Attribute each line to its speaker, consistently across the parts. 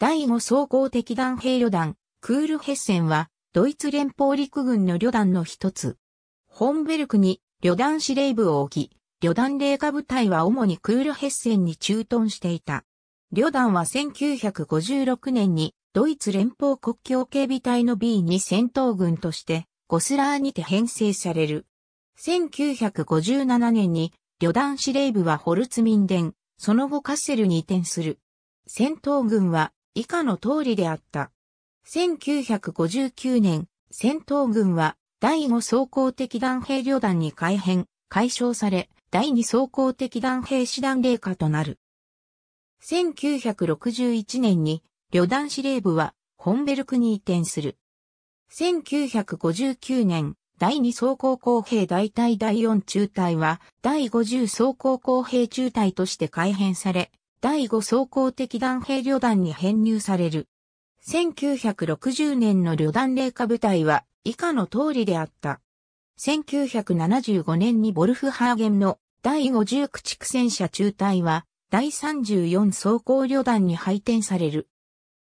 Speaker 1: 第5装甲敵団兵旅団、クールヘッセンは、ドイツ連邦陸軍の旅団の一つ。ホンベルクに旅団司令部を置き、旅団霊下部隊は主にクールヘッセンに駐屯していた。旅団は1956年にドイツ連邦国境警備隊の B2 戦闘軍としてゴスラーにて編成される。1957年に旅団司令部はホルツミンデン、その後カッセルに移転する。戦闘軍は以下の通りであった。1959年、戦闘軍は第5装甲的弾兵旅団に改編、解消され、第2装甲的弾兵師団霊下となる。1961年に旅団司令部はホンベルクに移転する。1959年、第2装甲公兵大隊第4中隊は、第50装甲公兵中隊として改編され、第5装甲的弾兵旅団に編入される。1960年の旅団霊下部隊は以下の通りであった。1975年にボルフハーゲンの第50駆逐戦車中隊は第34装甲旅団に配点される。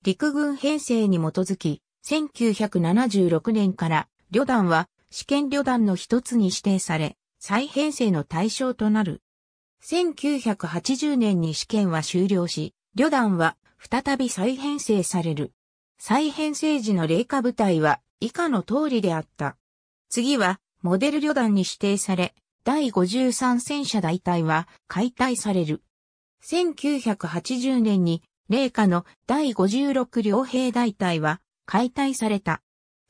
Speaker 1: 陸軍編成に基づき、1976年から旅団は試験旅団の一つに指定され、再編成の対象となる。1980年に試験は終了し、旅団は再び再編成される。再編成時の霊下部隊は以下の通りであった。次はモデル旅団に指定され、第53戦車大隊は解体される。1980年に霊下の第56両兵大隊は解体された。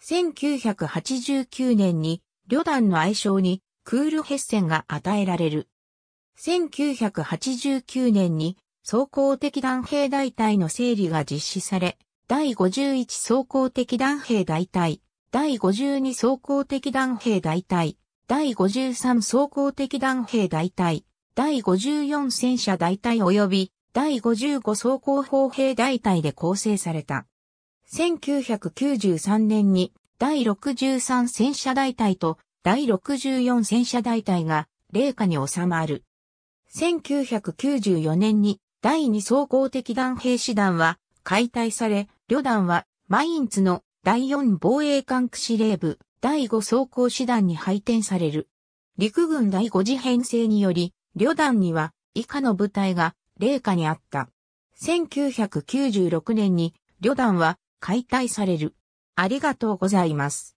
Speaker 1: 1989年に旅団の愛称にクールヘッセンが与えられる。1989年に総合的弾兵大隊の整理が実施され、第51総合的弾兵大隊、第52総合的弾兵大隊、第53総合的弾兵大隊、第54戦車大隊及び第55総合砲兵大隊で構成された。1993年に第63戦車大隊と第64戦車大隊が、霊下に収まる。1994年に第二総合的弾兵師団は解体され、旅団はマインツの第4防衛管区司令部第5総合師団に配点される。陸軍第5次編成により、旅団には以下の部隊が霊下にあった。1996年に旅団は解体される。ありがとうございます。